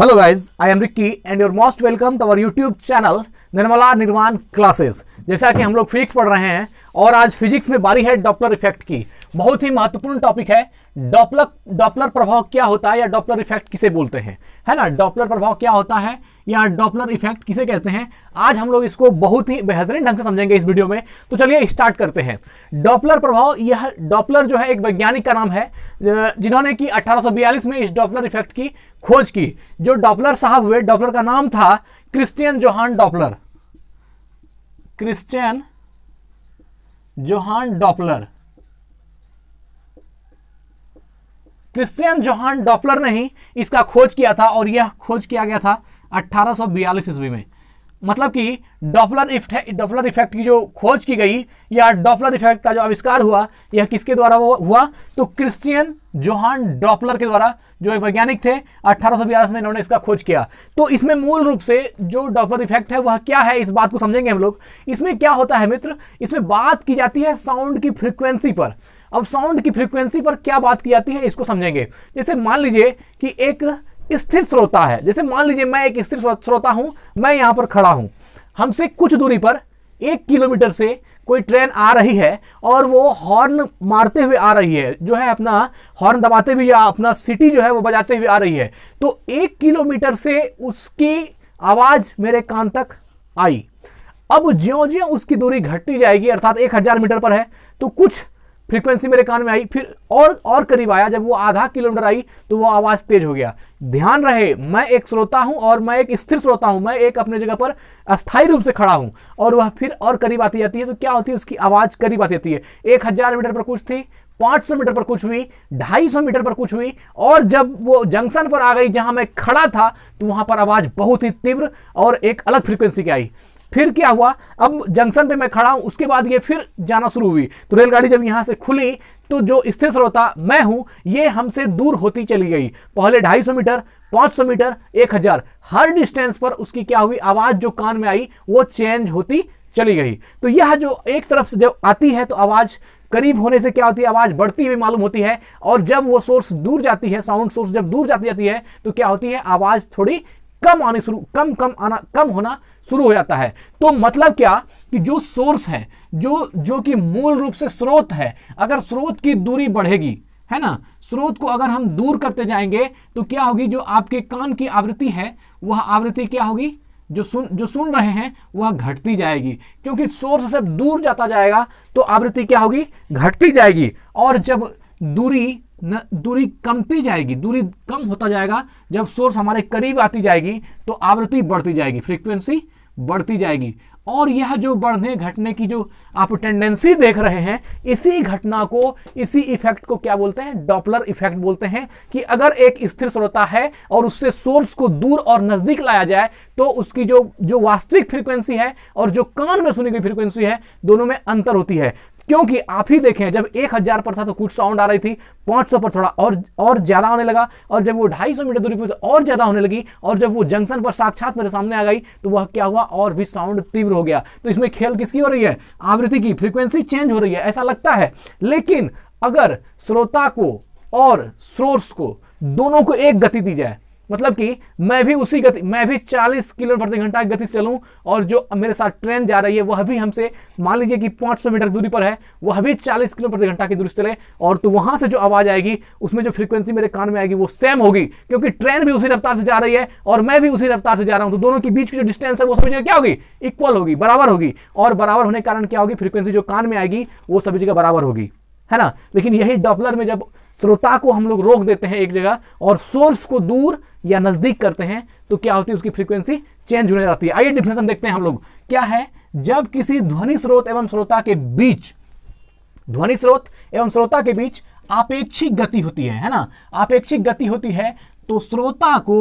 hello guys I am Ricky and your most welcome to our YouTube channel Nirmala Nirman classes जैसा कि हम लोग physics पढ़ रहे हैं और आज फिजिक्स में बारी है डॉपलर इफेक्ट की बहुत ही महत्वपूर्ण टॉपिक है डॉपलर डॉपलर प्रभाव क्या होता है या डॉपलर इफेक्ट किसे बोलते हैं है ना डॉपलर प्रभाव क्या होता है या डॉपलर इफेक्ट किसे कहते हैं आज हम लोग इसको बहुत ही बेहतरीन ढंग से समझेंगे इस वीडियो में तो चलिए स्टार्ट करते हैं डॉपलर प्रभाव यह डॉपलर जो है एक वैज्ञानिक का नाम है जिन्होंने कि 1842 में इस डॉपलर इफेक्ट की खोज की जो डॉपलर साहब हुए डॉपलर का नाम था Christian Johann Doppler Christian Johann Doppler Christian Johann Doppler ने ही इसका खोज किया था और यह खोज किया गया था 1842 ईस्वी में मतलब कि डॉपलर इफेक्ट डॉपलर इफेक्ट की जो खोज की गई या डॉपलर इफेक्ट का जो आविष्कार हुआ यह किसके द्वारा हुआ तो क्रिस्टियन जोहान डॉपलर के द्वारा जो एक वैज्ञानिक थे अट्ठारह में इन्होंने इसका खोज किया तो इसमें मूल रूप से जो डॉपलर इफेक्ट है वह क्या है इस बात को समझेंगे हम लोग इसमें क्या होता है मित्र इसमें बात की जाती है साउंड की फ्रिक्वेंसी पर अब साउंड की फ्रीक्वेंसी पर क्या बात की जाती है इसको समझेंगे जैसे मान लीजिए कि एक स्थिर श्रोता है जैसे मान लीजिए मैं एक स्थिर श्रोता हूं मैं यहां पर खड़ा हूं हमसे कुछ दूरी पर एक किलोमीटर से कोई ट्रेन आ रही है और वो हॉर्न मारते हुए आ रही है जो है अपना हॉर्न दबाते हुए या अपना सिटी जो है वो बजाते हुए आ रही है तो एक किलोमीटर से उसकी आवाज़ मेरे कान तक आई अब ज्यो ज्यो उसकी दूरी घटती जाएगी अर्थात एक हज़ार मीटर पर है तो कुछ फ्रीक्वेंसी मेरे कान में आई फिर और और करीब आया जब वो आधा किलोमीटर आई तो वो आवाज़ तेज हो गया ध्यान रहे मैं एक श्रोता हूँ और मैं एक स्थिर श्रोता हूँ मैं एक अपने जगह पर अस्थायी रूप से खड़ा हूँ और वह फिर और करीब आती जाती है तो क्या होती है उसकी आवाज़ करीब आती जाती है एक हज़ार मीटर पर कुछ थी 500 मीटर पर कुछ हुई 250 मीटर पर कुछ हुई और जब वो जंक्शन पर आ गई जहां मैं खड़ा था तो वहां पर आवाज बहुत ही तीव्र और एक अलग फ्रीक्वेंसी की आई फिर क्या हुआ अब जंक्शन पे मैं खड़ा हूँ उसके बाद ये फिर जाना शुरू हुई तो रेलगाड़ी जब यहाँ से खुली तो जो स्थिर श्रोता मैं हूँ ये हमसे दूर होती चली गई पहले 250 मीटर 500 मीटर 1000 हर डिस्टेंस पर उसकी क्या हुई आवाज़ जो कान में आई वो चेंज होती चली गई तो यह जो एक तरफ से जब आती है तो आवाज़ करीब होने से क्या होती है आवाज़ बढ़ती हुई मालूम होती है और जब वो सोर्स दूर जाती है साउंड सोर्स जब दूर जाती जाती है तो क्या होती है आवाज़ थोड़ी कम आनी शुरू कम कम आना कम होना शुरू हो जाता है तो मतलब क्या कि जो सोर्स है जो जो कि मूल रूप से स्रोत है अगर स्रोत की दूरी बढ़ेगी है ना स्रोत को अगर हम दूर करते जाएंगे तो क्या होगी जो आपके कान की आवृत्ति है वह आवृत्ति क्या होगी जो सुन जो सुन रहे हैं वह घटती जाएगी क्योंकि सोर्स से दूर जाता जाएगा तो आवृत्ति क्या होगी घटती जाएगी और जब दूरी न दूरी कमती जाएगी दूरी कम होता जाएगा जब सोर्स हमारे करीब आती जाएगी तो आवृत्ति बढ़ती जाएगी फ्रीक्वेंसी बढ़ती जाएगी और यह जो बढ़ने घटने की जो आप टेंडेंसी देख रहे हैं इसी घटना को इसी इफेक्ट को क्या बोलते हैं डॉपलर इफेक्ट बोलते हैं कि अगर एक स्थिर स्रोता है और उससे सोर्स को दूर और नज़दीक लाया जाए तो उसकी जो जो वास्तविक फ्रीक्वेंसी है और जो कान में सुनी गई फ्रीक्वेंसी है दोनों में अंतर होती है क्योंकि आप ही देखें जब एक हजार पर था तो कुछ साउंड आ रही थी पाँच सौ पर थोड़ा और और ज़्यादा होने लगा और जब वो ढाई सौ मीटर दूरी पर तो और ज़्यादा होने लगी और जब वो जंक्शन पर साक्षात मेरे सामने आ गई तो वह क्या हुआ और भी साउंड तीव्र हो गया तो इसमें खेल किसकी हो रही है आवृत्ति की फ्रिक्वेंसी चेंज हो रही है ऐसा लगता है लेकिन अगर श्रोता को और सोर्स को दोनों को एक गति दी जाए मतलब कि मैं भी उसी गति मैं भी 40 किलो प्रति घंटा की गति से चलूँ और जो मेरे साथ ट्रेन जा रही है वह भी हमसे मान लीजिए कि 500 मीटर की दूरी पर है वह भी 40 किलो प्रति घंटा की दूरी से चले और तो वहाँ से जो आवाज़ आएगी उसमें जो फ्रीक्वेंसी मेरे कान में आएगी वो सेम होगी क्योंकि ट्रेन भी उसी रफ्तार से जा रही है और मैं भी उसी रफ्तार से जा रहा हूँ तो दोनों के बीच की जो डिस्टेंस है वो सभी जगह क्या होगी इक्वल होगी बराबर होगी और बराबर होने के कारण क्या होगी फ्रीक्वेंसी जो कान में आएगी वो सभी जगह बराबर होगी है ना लेकिन यही डॉपलर में जब श्रोता को हम लोग रोक देते हैं एक जगह और सोर्स को दूर या नज़दीक करते हैं तो क्या होती है उसकी फ्रीक्वेंसी चेंज होने जाती है आइए डिफिनेशन देखते हैं हम लोग क्या है जब किसी ध्वनि स्रोत एवं श्रोता के बीच ध्वनि स्रोत एवं श्रोता के बीच आपेक्षिक गति होती है है ना आपेक्षिक गति होती है तो श्रोता को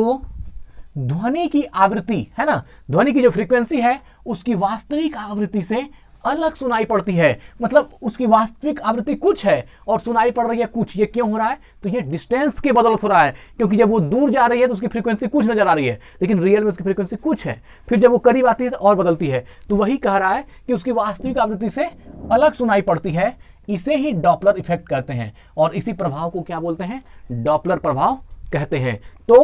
ध्वनि की आवृत्ति है ना ध्वनि की जो फ्रीक्वेंसी है उसकी वास्तविक आवृत्ति से अलग सुनाई पड़ती है मतलब उसकी वास्तविक आवृत्ति कुछ है और सुनाई पड़ रही है कुछ ये क्यों हो रहा है तो ये डिस्टेंस के बदलत हो रहा है क्योंकि जब वो दूर जा रही है तो उसकी फ्रीक्वेंसी कुछ नज़र आ रही है लेकिन रियल में उसकी फ्रीक्वेंसी कुछ है फिर जब वो करीब आती है तो और बदलती है तो वही कह रहा है कि उसकी वास्तविक आवृत्ति से अलग सुनाई पड़ती है इसे ही डॉपलर इफेक्ट कहते हैं और इसी प्रभाव को क्या बोलते हैं डॉपलर प्रभाव कहते हैं तो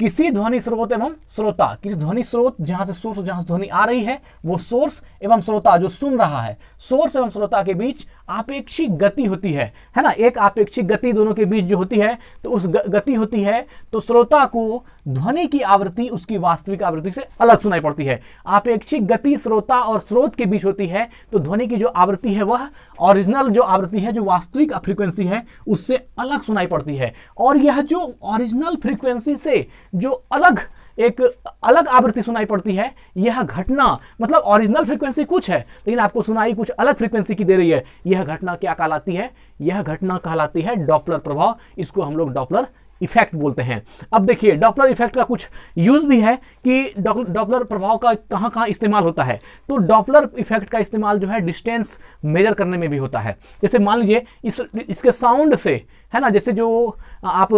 किसी ध्वनि स्रोत एवं श्रोता किसी ध्वनि स्रोत जहां से सोर्स जहां से ध्वनि आ रही है वो सोर्स एवं श्रोता जो सुन रहा है सोर्स एवं श्रोता के बीच आपेक्षिक गति होती है है ना एक आपेक्षिक गति दोनों के बीच जो होती है तो उस गति होती है तो श्रोता को ध्वनि की आवृत्ति उसकी वास्तविक आवृत्ति से अलग सुनाई पड़ती है आपेक्षिक गति श्रोता और स्रोत के बीच होती है तो ध्वनि की जो आवृत्ति है वह ओरिजिनल जो आवृत्ति है जो वास्तविक फ्रीक्वेंसी है उससे अलग सुनाई पड़ती है और यह जो ओरिजिनल फ्रीक्वेंसी से जो अलग एक अलग आवृत्ति सुनाई पड़ती है यह घटना मतलब ओरिजिनल फ्रीक्वेंसी कुछ है लेकिन आपको सुनाई कुछ अलग फ्रीक्वेंसी की दे रही है यह घटना क्या कहलाती है यह घटना कहलाती है डॉपलर प्रभाव इसको हम लोग डॉपलर इफेक्ट बोलते हैं अब देखिए डॉपलर इफेक्ट का कुछ यूज़ भी है कि डॉपलर प्रभाव का कहाँ कहाँ इस्तेमाल होता है तो डॉपलर इफेक्ट का इस्तेमाल जो है डिस्टेंस मेजर करने में भी होता है जैसे मान लीजिए इस इसके साउंड से है ना जैसे जो आप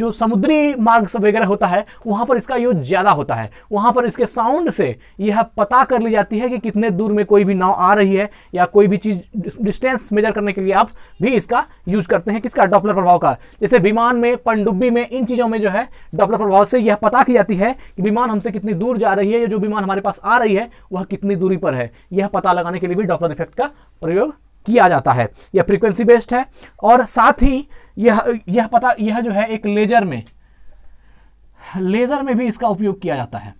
जो समुद्री मार्ग वगैरह होता है वहाँ पर इसका यूज ज़्यादा होता है वहाँ पर इसके साउंड से यह पता कर ली जाती है कि कितने दूर में कोई भी नाव आ रही है या कोई भी चीज़ डिस्टेंस मेजर करने के लिए आप भी इसका यूज करते हैं किसका डॉपलर प्रभाव का जैसे विमान में पनडुब्बी में इन चीज़ों में जो है डॉपलर प्रभाव से यह पता की जाती है कि विमान हमसे कितनी दूर जा रही है या जो विमान हमारे पास आ रही है वह कितनी दूरी पर है यह पता लगाने के लिए भी डॉपलर इफेक्ट का प्रयोग किया जाता है यह फ्रीक्वेंसी बेस्ड है और साथ ही यह यह पता यह जो है एक लेजर में लेजर में भी इसका उपयोग किया जाता है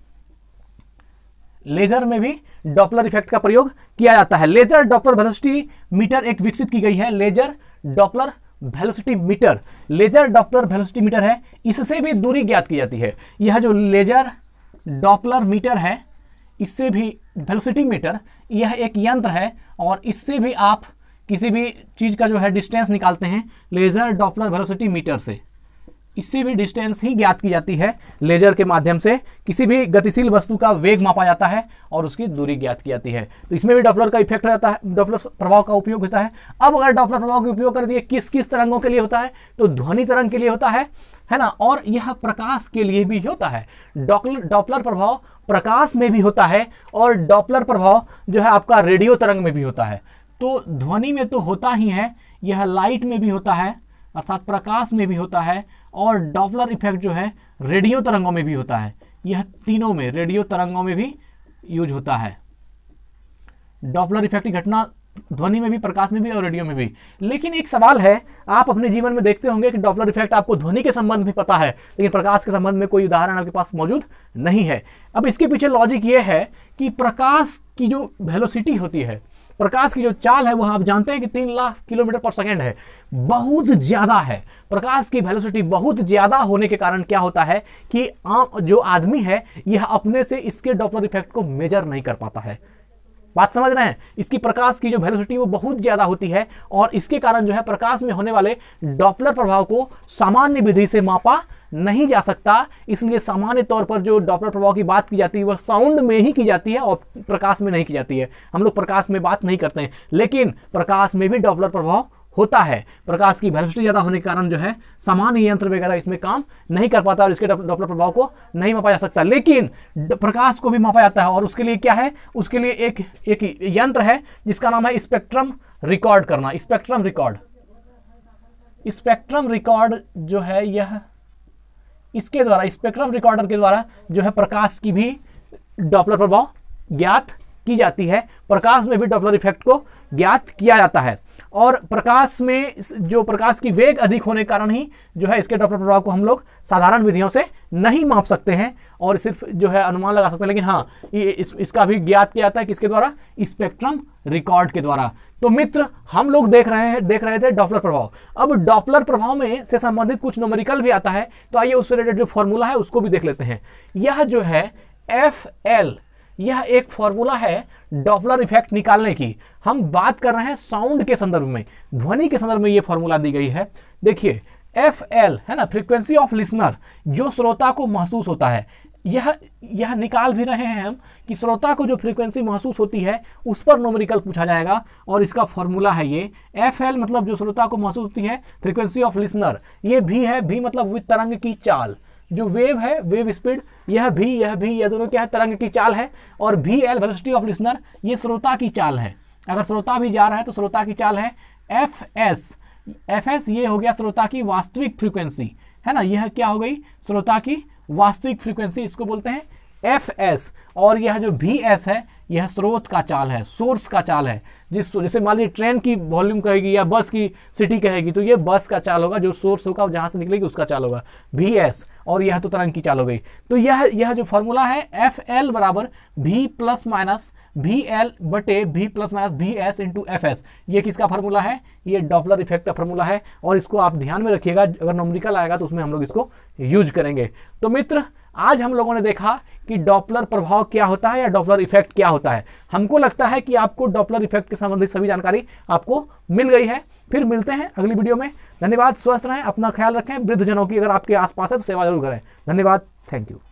लेजर में भी डॉपलर इफेक्ट का प्रयोग किया जाता है लेजर डॉपलर वेलोसिटी मीटर एक विकसित की गई है laser Doppler velocity meter laser Doppler velocity meter है इससे भी दूरी ज्ञात की जाती है यह जो लेजर डॉपलर मीटर है इससे भी वेलोसिटी मीटर यह एक यंत्र है और इससे भी आप किसी भी चीज़ का जो है डिस्टेंस निकालते हैं लेज़र डॉपलर वेलोसिटी मीटर से इससे भी डिस्टेंस ही ज्ञात की जाती है लेजर के माध्यम से किसी भी गतिशील वस्तु का वेग मापा जाता है और उसकी दूरी ज्ञात की जाती है तो इसमें भी डॉपलर का इफेक्ट रहता है डॉपलर प्रभाव का उपयोग होता है अब अगर डॉपलर प्रभाव का उपयोग कर दिए किस किस तरंगों के लिए होता है तो ध्वनि तरंग के लिए होता है है ना और यह प्रकाश के लिए भी होता है डॉपलर डॉपलर प्रभाव प्रकाश में भी होता है और डॉपलर प्रभाव जो है आपका रेडियो तरंग में भी होता है तो ध्वनि में तो होता ही है यह लाइट में भी होता है अर्थात प्रकाश में भी होता है और डॉपलर इफेक्ट जो है रेडियो तरंगों में भी होता है यह तीनों में रेडियो तरंगों में भी यूज होता है डॉपलर इफेक्ट की घटना ध्वनि में भी प्रकाश में भी और रेडियो में भी लेकिन एक सवाल है आप अपने जीवन में देखते होंगे कि डॉपलर इफेक्ट आपको ध्वनि के संबंध में पता है लेकिन प्रकाश के संबंध में कोई उदाहरण आपके पास मौजूद नहीं है अब इसके पीछे लॉजिक ये है कि प्रकाश की जो वेलोसिटी होती है प्रकाश की जो चाल है वह आप जानते हैं कि तीन लाख किलोमीटर पर सेकेंड है बहुत ज़्यादा है प्रकाश की वेलोसिटी बहुत ज़्यादा होने के कारण क्या होता है कि जो आदमी है यह अपने से इसके डॉपलर इफेक्ट को मेजर नहीं कर पाता है बात समझ रहे हैं इसकी प्रकाश की जो वेलोसिटी वो बहुत ज़्यादा होती है और इसके कारण जो है प्रकाश में होने वाले डॉपलर प्रभाव को सामान्य विधि से मापा नहीं जा सकता इसलिए सामान्य तौर पर जो डॉपलर प्रभाव की बात की जाती है वह साउंड में ही की जाती है और प्रकाश में नहीं की जाती है हम लोग प्रकाश में बात नहीं करते हैं लेकिन प्रकाश में भी डॉपलर प्रभाव होता है प्रकाश की वेलोसिटी ज़्यादा होने के कारण जो है सामान्य यंत्र वगैरह इसमें काम नहीं कर पाता और इसके डॉपलर प्रभाव को नहीं मापा जा सकता लेकिन प्रकाश को भी मापा जाता है और उसके लिए क्या है उसके लिए एक एक यंत्र है जिसका नाम है स्पेक्ट्रम रिकॉर्ड करना स्पेक्ट्रम रिकॉर्ड स्पेक्ट्रम रिकॉर्ड जो है यह इसके द्वारा स्पेक्ट्रम रिकॉर्डर के द्वारा जो है प्रकाश की भी डॉपलर प्रभाव ज्ञात की जाती है प्रकाश में भी डॉपलर इफेक्ट को ज्ञात किया जाता है और प्रकाश में जो प्रकाश की वेग अधिक होने के कारण ही जो है इसके डॉपलर प्रभाव को हम लोग साधारण विधियों से नहीं माप सकते हैं और सिर्फ जो है अनुमान लगा सकते हैं लेकिन हाँ ये इस, इसका भी ज्ञात किया जाता है किसके द्वारा स्पेक्ट्रम रिकॉर्ड के द्वारा तो मित्र हम लोग देख रहे हैं देख रहे थे डॉपलर प्रभाव अब डॉपलर प्रभाव में से संबंधित कुछ नोमरिकल भी आता है तो आइए उससे रिलेटेड जो फॉर्मूला है उसको भी देख लेते हैं यह जो है एफ एल यह एक फॉर्मूला है डॉपलर इफेक्ट निकालने की हम बात कर रहे हैं साउंड के संदर्भ में ध्वनि के संदर्भ में यह फॉर्मूला दी गई है देखिए एफ एल है ना फ्रीक्वेंसी ऑफ लिसनर जो श्रोता को महसूस होता है यह यह निकाल भी रहे हैं हम कि श्रोता को जो फ्रीक्वेंसी महसूस होती है उस पर नोमरिकल पूछा जाएगा और इसका फॉर्मूला है ये एफ एल मतलब जो श्रोता को महसूस होती है फ्रीक्वेंसी ऑफ लिसनर ये भी है भी मतलब विद तरंग की चाल जो वेव है वेव स्पीड यह भी यह भी यह दोनों क्या है तरंग की चाल है और भी एल वेलोसिटी ऑफ लिसनर ये श्रोता की चाल है अगर श्रोता भी जा रहा है तो श्रोता की चाल है एफ एस एफ एस ये हो गया श्रोता की वास्तविक फ्रीक्वेंसी है ना यह क्या हो गई श्रोता की वास्तविक फ्रीक्वेंसी इसको बोलते हैं एफ एस और यह जो भी एस है यह स्रोत का चाल है सोर्स का चाल है जिस जैसे मान लीजिए ट्रेन की वॉल्यूम कहेगी या बस की सिटी कहेगी तो यह बस का चाल होगा जो सोर्स होगा जहां से निकलेगी उसका चाल होगा भी एस और यह तो तरंग की चाल हो गई तो यह यह जो फॉर्मूला है एफ एल बराबर भी प्लस माइनस भी एल बटे V plus minus V S into F S ये किसका फार्मूला है ये डॉपलर इफेक्ट का फॉर्मूला है और इसको आप ध्यान में रखिएगा अगर नोमरिकल आएगा तो उसमें हम लोग इसको यूज करेंगे तो मित्र आज हम लोगों ने देखा कि डॉपलर प्रभाव क्या होता है या डॉपलर इफेक्ट क्या होता है हमको लगता है कि आपको डॉपलर इफेक्ट के संबंधित सभी जानकारी आपको मिल गई है फिर मिलते हैं अगली वीडियो में धन्यवाद स्वस्थ रहें अपना ख्याल रखें वृद्धजनों की अगर आपके आसपास है तो सेवा जरूर करें धन्यवाद थैंक यू